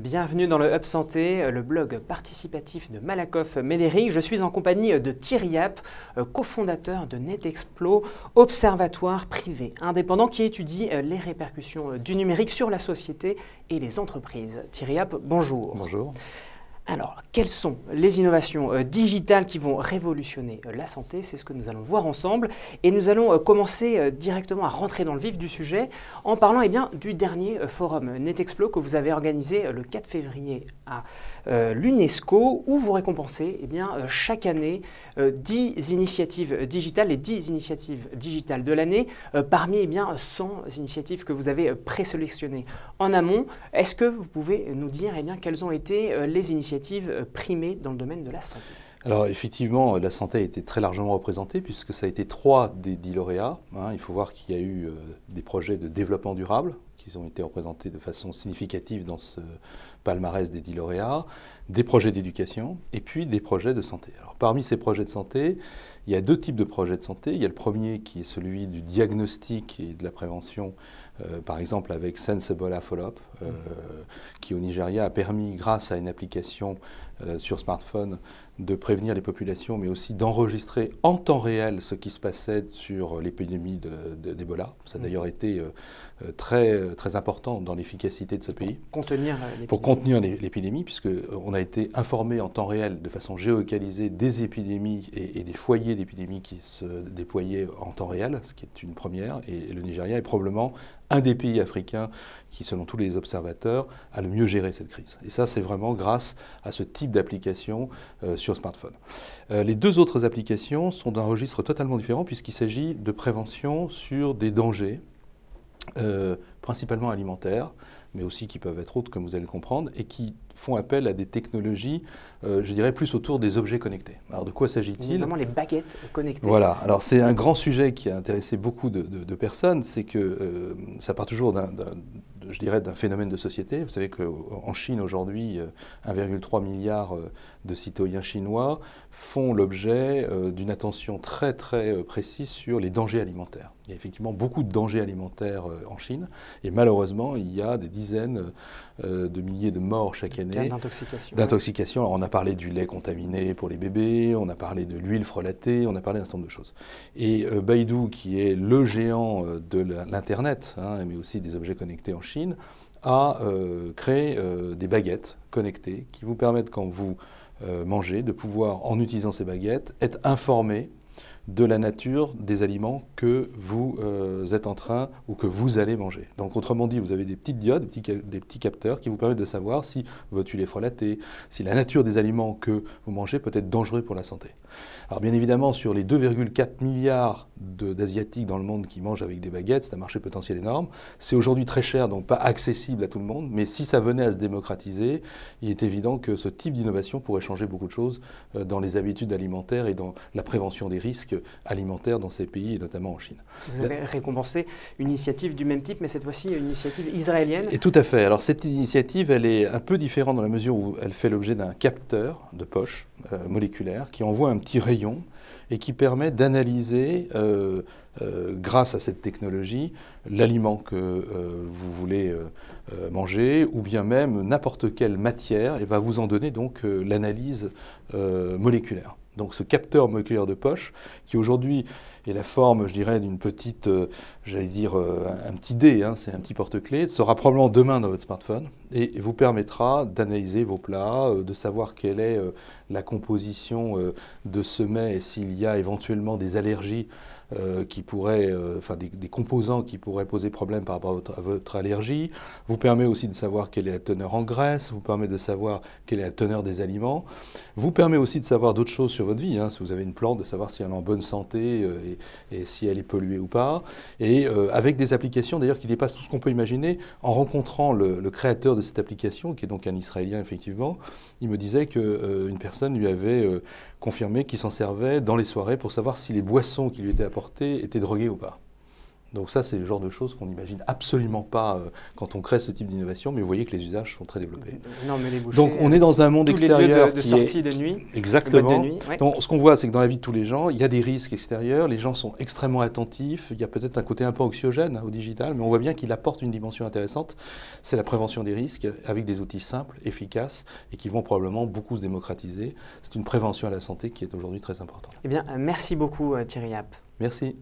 Bienvenue dans le Hub Santé, euh, le blog participatif de Malakoff Médéric. Je suis en compagnie euh, de Thierry App, euh, cofondateur de NetExplo, observatoire privé indépendant qui étudie les répercussions du numérique sur la société et les entreprises. Thierry App, bonjour. Bonjour. Alors, quelles sont les innovations euh, digitales qui vont révolutionner euh, la santé C'est ce que nous allons voir ensemble. Et nous allons euh, commencer directement à rentrer dans le vif du sujet en parlant eh bien, du dernier forum NetExplo que vous avez organisé le 4 février à l'UNESCO, où vous récompensez eh bien, chaque année 10 initiatives digitales, les 10 initiatives digitales de l'année, parmi eh bien, 100 initiatives que vous avez présélectionnées en amont. Est-ce que vous pouvez nous dire bien, quelles ont été les initiatives euh, dans le domaine de la santé alors effectivement, euh, la santé a été très largement représentée puisque ça a été trois des dix lauréats. Hein. il faut voir qu'il y a eu euh, des projets de développement durable qui ont été représentés de façon significative dans ce palmarès des 10 lauréats, des projets d'éducation et puis des projets de santé. Alors parmi ces projets de santé, il y a deux types de projets de santé. Il y a le premier qui est celui du diagnostic et de la prévention, euh, par exemple avec Sense Ebola follow euh, qui au Nigeria a permis, grâce à une application euh, sur smartphone, de prévenir les populations, mais aussi d'enregistrer en temps réel ce qui se passait sur l'épidémie d'Ebola. Ça a mmh. d'ailleurs été très très important dans l'efficacité de ce pays. Pour contenir euh, l'épidémie. Pour contenir l'épidémie, puisqu'on euh, a été informé en temps réel, de façon géolocalisée, des épidémies et, des foyers d'épidémies qui se déployaient en temps réel, ce qui est une première. Et le Nigeria est probablement un des pays africains qui, selon tous les observateurs, a le mieux géré cette crise. Et ça, c'est vraiment grâce à ce type d'application euh, sur smartphone. les deux autres applications sont d'un registre totalement différent puisqu'il s'agit de prévention sur des dangers euh, principalement alimentaires, mais aussi qui peuvent être autres, comme vous allez le comprendre, et qui font appel à des technologies, euh, je dirais, plus autour des objets connectés. Alors de quoi s'agit-il Vraiment les baguettes connectées. Voilà, alors c'est un grand sujet qui a intéressé beaucoup de, personnes, c'est que euh, ça part toujours d'un, je dirais, d'un phénomène de société. Vous savez qu'en Chine aujourd'hui, 1,3 milliard de citoyens chinois font l'objet d'une attention très très précise sur les dangers alimentaires. Il y a effectivement beaucoup de dangers alimentaires euh, en Chine. Et malheureusement, il y a des dizaines euh, de milliers de morts chaque année. D'intoxication. D'intoxication. on a parlé du lait contaminé pour les bébés, on a parlé de l'huile frelatée, on a parlé d'un certain nombre de choses. Et euh, Baidu, qui est le géant de l'Internet, hein, mais aussi des objets connectés en Chine, a créé des baguettes connectées qui vous permettent, quand vous mangez, de pouvoir, en utilisant ces baguettes, être informé de la nature des aliments que vous euh, êtes en train ou que vous allez manger. Donc autrement dit, vous avez des petites diodes, des petits, capteurs qui vous permettent de savoir si votre huile est frelatée, si la nature des aliments que vous mangez peut être dangereux pour la santé. Alors bien évidemment, sur les 2,4 milliards d'Asiatiques dans le monde qui mangent avec des baguettes, c'est un marché potentiel énorme. C'est aujourd'hui très cher, donc pas accessible à tout le monde, mais si ça venait à se démocratiser, il est évident que ce type d'innovation pourrait changer beaucoup de choses euh, dans les habitudes alimentaires et dans la prévention des risques alimentaire dans ces pays, et notamment en Chine. Vous avez récompensé une initiative du même type, mais cette fois-ci une initiative israélienne Et tout à fait. Alors cette initiative, elle est un peu différente dans la mesure où elle fait l'objet d'un capteur de poche euh, moléculaire qui envoie un petit rayon et qui permet d'analyser, euh, euh, grâce à cette technologie, l'aliment que vous voulez manger ou bien même n'importe quelle matière et va vous en donner donc l'analyse moléculaire. Donc ce capteur moléculaire de poche, qui aujourd'hui la forme, je dirais, d'une petite, euh, j'allais dire, euh, un, petit dé, hein, c'est un petit porte clé sera probablement demain dans votre smartphone et vous permettra d'analyser vos plats, euh, de savoir quelle est la composition de ce mets et s'il y a éventuellement des allergies qui pourraient, enfin des, composants qui pourraient poser problème par rapport à votre, allergie. Vous permet aussi de savoir quelle est la teneur en graisse, vous permet de savoir quelle est la teneur des aliments, vous permet aussi de savoir d'autres choses sur votre vie, hein, si vous avez une plante, de savoir si elle est en bonne santé et et si elle est polluée ou pas. Et euh, avec des applications d'ailleurs qui dépassent tout ce qu'on peut imaginer. En rencontrant le, créateur de cette application, qui est donc un Israélien effectivement, il me disait qu'une euh, personne lui avait euh, confirmé qu'il s'en servait dans les soirées pour savoir si les boissons qui lui étaient apportées étaient droguées ou pas. Donc ça, c'est le genre de choses qu'on n'imagine absolument pas euh, quand on crée ce type d'innovation, mais vous voyez que les usages sont très développés. Donc on est dans un monde extérieur de, sortie de nuit. Exactement. Donc ce qu'on voit, c'est que dans la vie de tous les gens, il y a des risques extérieurs, les gens sont extrêmement attentifs, il y a peut-être un côté un peu anxiogène hein, au digital, mais on voit bien qu'il apporte une dimension intéressante, c'est la prévention des risques avec des outils simples, efficaces, et qui vont probablement beaucoup se démocratiser. C'est une prévention à la santé qui est aujourd'hui très importante. Eh bien, euh, merci beaucoup euh, Thierry App. Merci.